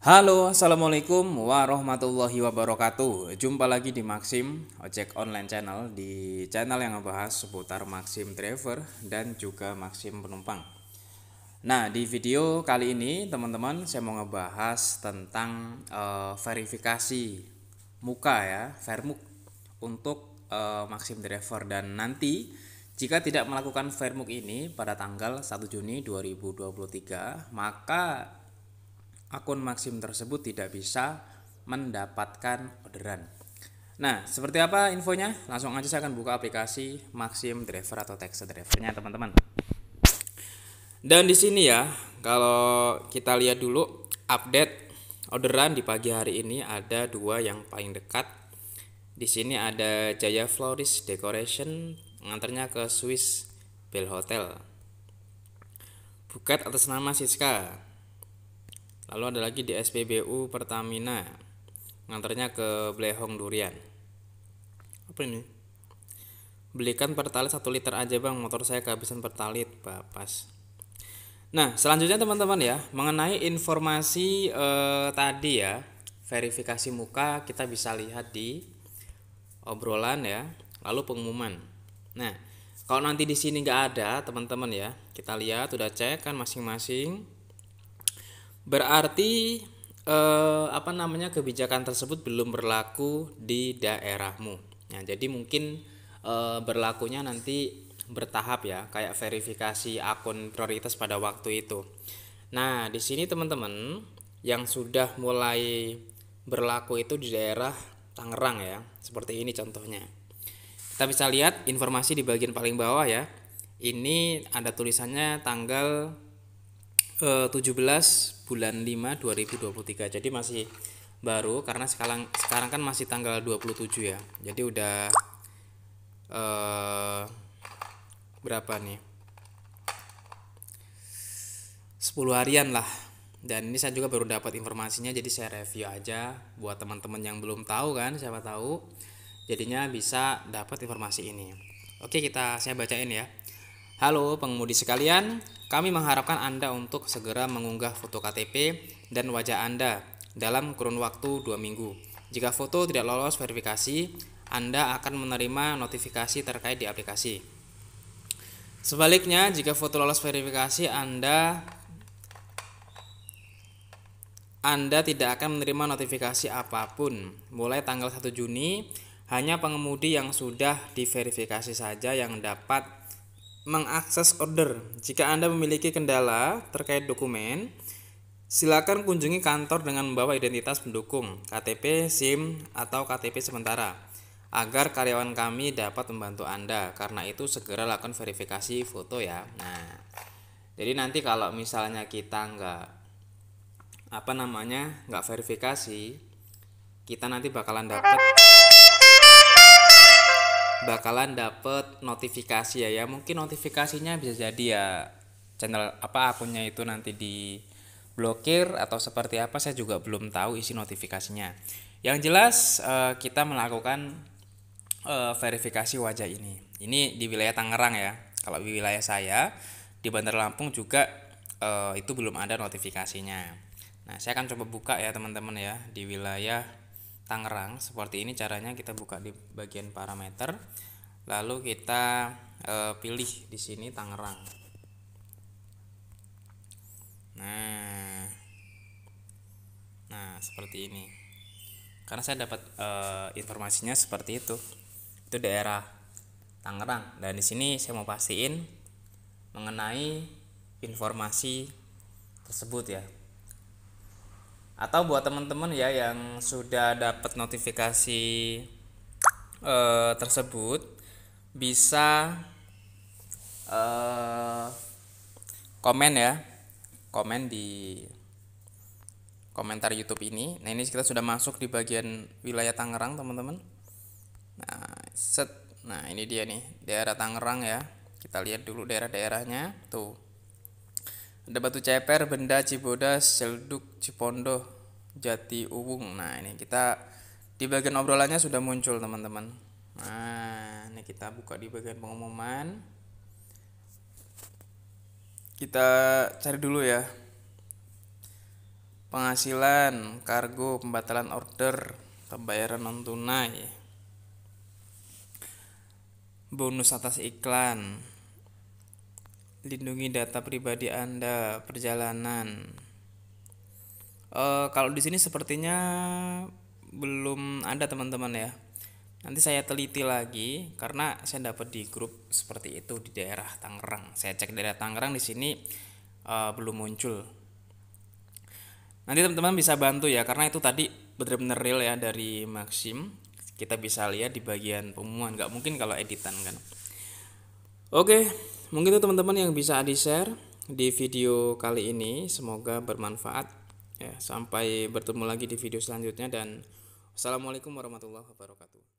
Halo, assalamualaikum warahmatullahi wabarakatuh. Jumpa lagi di Maxim Ojek Online Channel di channel yang ngebahas seputar Maxim Driver dan juga Maxim Penumpang. Nah, di video kali ini, teman-teman, saya mau ngebahas tentang uh, verifikasi muka ya, vermuk untuk uh, Maxim Driver dan nanti jika tidak melakukan vermuk ini pada tanggal 1 Juni 2023, maka akun Maxim tersebut tidak bisa mendapatkan orderan. Nah, seperti apa infonya? Langsung aja saya akan buka aplikasi Maxim Driver atau Text Drivernya teman-teman. Dan di sini ya, kalau kita lihat dulu update orderan di pagi hari ini ada dua yang paling dekat. Di sini ada Jaya Florist Decoration nganternya ke Swiss Bell Hotel. Buket atas nama Siska. Lalu ada lagi di SPBU Pertamina. nganternya ke Blehong Durian. Apa ini? Belikan pertalit 1 liter aja bang, motor saya kehabisan pertalit, bapas. Nah, selanjutnya teman-teman ya, mengenai informasi eh, tadi ya, verifikasi muka kita bisa lihat di obrolan ya, lalu pengumuman. Nah, kalau nanti di sini nggak ada, teman-teman ya, kita lihat udah cek kan masing-masing Berarti eh, apa namanya kebijakan tersebut belum berlaku di daerahmu. Nah, jadi mungkin eh, berlakunya nanti bertahap ya, kayak verifikasi akun prioritas pada waktu itu. Nah, di sini teman-teman yang sudah mulai berlaku itu di daerah Tangerang ya, seperti ini contohnya. Kita bisa lihat informasi di bagian paling bawah ya. Ini ada tulisannya tanggal eh, 17 bulan 5 2023 jadi masih baru karena sekarang sekarang kan masih tanggal 27 ya jadi udah eh, berapa nih 10 harian lah dan ini saya juga baru dapat informasinya jadi saya review aja buat teman-teman yang belum tahu kan siapa tahu jadinya bisa dapat informasi ini oke kita saya bacain ya Halo pengemudi sekalian, kami mengharapkan Anda untuk segera mengunggah foto KTP dan wajah Anda dalam kurun waktu 2 minggu. Jika foto tidak lolos verifikasi, Anda akan menerima notifikasi terkait di aplikasi. Sebaliknya, jika foto lolos verifikasi, Anda anda tidak akan menerima notifikasi apapun. Mulai tanggal 1 Juni, hanya pengemudi yang sudah diverifikasi saja yang dapat mengakses order. Jika Anda memiliki kendala terkait dokumen, silakan kunjungi kantor dengan membawa identitas pendukung, KTP, SIM, atau KTP sementara, agar karyawan kami dapat membantu Anda. Karena itu segera lakukan verifikasi foto ya. Nah, jadi nanti kalau misalnya kita nggak apa namanya nggak verifikasi, kita nanti bakalan dapat bakalan dapet notifikasi ya ya mungkin notifikasinya bisa jadi ya channel apa akunnya itu nanti di blokir atau seperti apa saya juga belum tahu isi notifikasinya yang jelas eh, kita melakukan eh, verifikasi wajah ini ini di wilayah Tangerang ya kalau di wilayah saya di Bandar Lampung juga eh, itu belum ada notifikasinya nah saya akan coba buka ya teman-teman ya di wilayah Tangerang seperti ini caranya kita buka di bagian parameter lalu kita e, pilih di sini Tangerang nah nah seperti ini karena saya dapat e, informasinya seperti itu itu daerah Tangerang dan di sini saya mau pastiin mengenai informasi tersebut ya atau buat teman-teman ya yang sudah dapat notifikasi eh, tersebut bisa eh, komen ya komen di komentar YouTube ini. Nah ini kita sudah masuk di bagian wilayah Tangerang teman-teman. Nah set, nah ini dia nih daerah Tangerang ya. Kita lihat dulu daerah-daerahnya tuh ada batu ceper benda cibodas celduk cipondo jati ubung nah ini kita di bagian obrolannya sudah muncul teman-teman nah ini kita buka di bagian pengumuman kita cari dulu ya penghasilan kargo pembatalan order pembayaran non tunai bonus atas iklan lindungi data pribadi Anda perjalanan. Uh, kalau di sini sepertinya belum ada teman-teman ya. Nanti saya teliti lagi karena saya dapat di grup seperti itu di daerah Tangerang. Saya cek daerah Tangerang di sini uh, belum muncul. Nanti teman-teman bisa bantu ya karena itu tadi benar-benar real ya dari Maxim. Kita bisa lihat di bagian pengumuman, nggak mungkin kalau editan kan. Oke, mungkin itu teman-teman yang bisa di share di video kali ini semoga bermanfaat ya sampai bertemu lagi di video selanjutnya dan assalamualaikum warahmatullahi wabarakatuh